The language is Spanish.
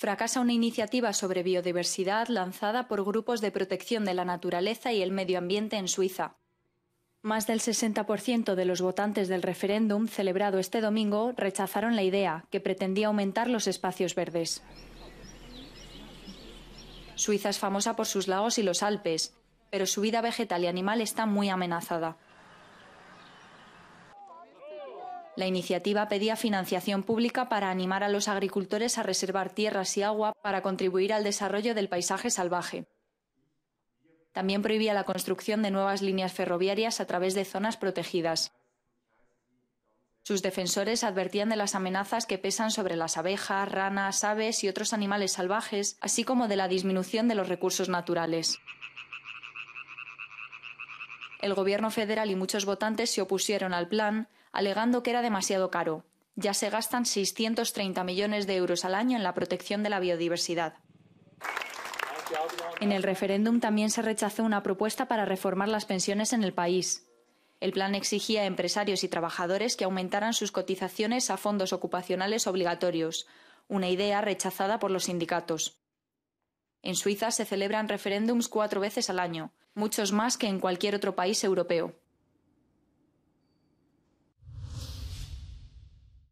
fracasa una iniciativa sobre biodiversidad lanzada por grupos de protección de la naturaleza y el medio ambiente en Suiza. Más del 60% de los votantes del referéndum celebrado este domingo rechazaron la idea, que pretendía aumentar los espacios verdes. Suiza es famosa por sus lagos y los Alpes, pero su vida vegetal y animal está muy amenazada. La iniciativa pedía financiación pública para animar a los agricultores a reservar tierras y agua para contribuir al desarrollo del paisaje salvaje. También prohibía la construcción de nuevas líneas ferroviarias a través de zonas protegidas. Sus defensores advertían de las amenazas que pesan sobre las abejas, ranas, aves y otros animales salvajes, así como de la disminución de los recursos naturales el gobierno federal y muchos votantes se opusieron al plan, alegando que era demasiado caro. Ya se gastan 630 millones de euros al año en la protección de la biodiversidad. En el referéndum también se rechazó una propuesta para reformar las pensiones en el país. El plan exigía a empresarios y trabajadores que aumentaran sus cotizaciones a fondos ocupacionales obligatorios, una idea rechazada por los sindicatos. En Suiza se celebran referéndums cuatro veces al año, muchos más que en cualquier otro país europeo.